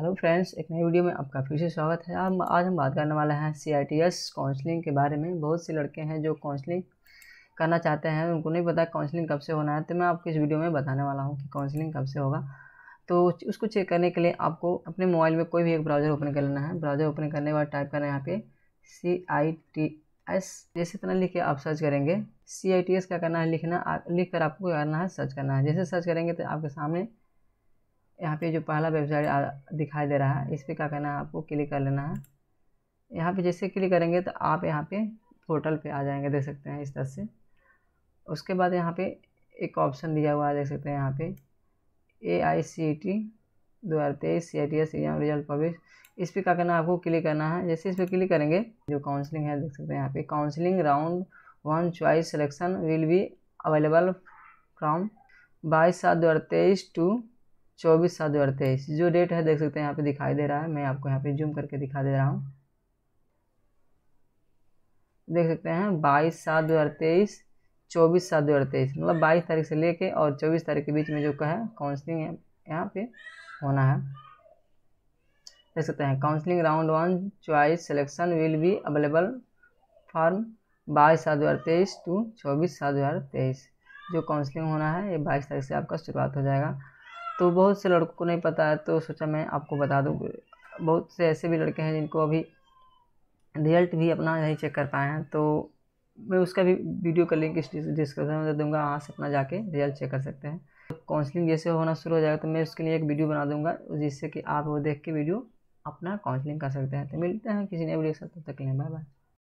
hello friends एक नई video में आपका फिर से स्वागत है आप आज हम बात करने वाले हैं C I T S counselling के बारे में बहुत से लड़के हैं जो काउंसलिंग करना चाहते हैं उनको नहीं पता काउंसलिंग कब से होना है तो मैं आपको इस वीडियो में बताने वाला हूँ कि काउंसलिंग कब से होगा तो उसको चेक करने के लिए आपको अपने मोबाइल में कोई भी एक ब्राउज़र ओपन कर लेना है ब्राउज़र ओपन करने के बाद टाइप करना है यहाँ पे सी आई टी एस जैसे इतना लिख के आप सर्च करेंगे सी आई टी एस क्या करना है लिखना लिख कर आपको करना है सर्च करना है जैसे सर्च करेंगे तो आपके सामने यहाँ पे जो पहला वेबसाइट दिखाई दे रहा है इस पर क्या करना है आपको क्लिक कर लेना है यहाँ पे जैसे क्लिक करेंगे तो आप यहाँ पे पोर्टल पे आ जाएंगे देख सकते हैं इस तरह से उसके बाद यहाँ पे एक ऑप्शन दिया हुआ है देख सकते हैं यहाँ पे ए आई सी टी दो हज़ार तेईस C I T S exam result publish इस पर क्या करना है आपको क्लिक करना है जैसे इस पर क्लिक करेंगे जो काउंसलिंग है देख सकते हैं यहाँ पे counselling round one choice selection will be available from बाईस सात दो हज़ार तेईस टू चौबीस सात दो तेईस जो डेट है देख सकते हैं यहाँ पे दिखाई दे रहा है मैं आपको यहाँ पे जूम करके दिखा दे रहा हूँ देख सकते हैं बाईस सात दो हज़ार तेईस चौबीस सात दो हज़ार तेईस मतलब बाईस तारीख से लेके और चौबीस तारीख के बीच में जो कहे है काउंसलिंग है यहाँ पे होना है देख सकते हैं counselling round one choice selection will be available from बाईस सात दो हज़ार तेईस टू चौबीस सात दो हज़ार तेईस जो काउंसलिंग होना है ये बाईस तारीख से आपका शुरुआत हो जाएगा तो बहुत से लड़कों को नहीं पता है तो सोचा मैं आपको बता दूँ बहुत से ऐसे भी लड़के हैं जिनको अभी रिजल्ट भी अपना नहीं चेक कर पाए हैं तो मैं उसका भी वीडियो का लिंक इस डिस्क्रिप्शन में दे दूँगा वहाँ से अपना जाके रिजल्ट चेक कर सकते हैं काउंसलिंग जैसे होना शुरू हो जाएगा तो मैं उसके लिए एक वीडियो बना दूँगा जिससे कि आप वो देख के वीडियो अपना काउंसलिंग कर सकते हैं तो मिलते हैं किसी ने वीडियो के साथ तब तक के लिए बाय बाय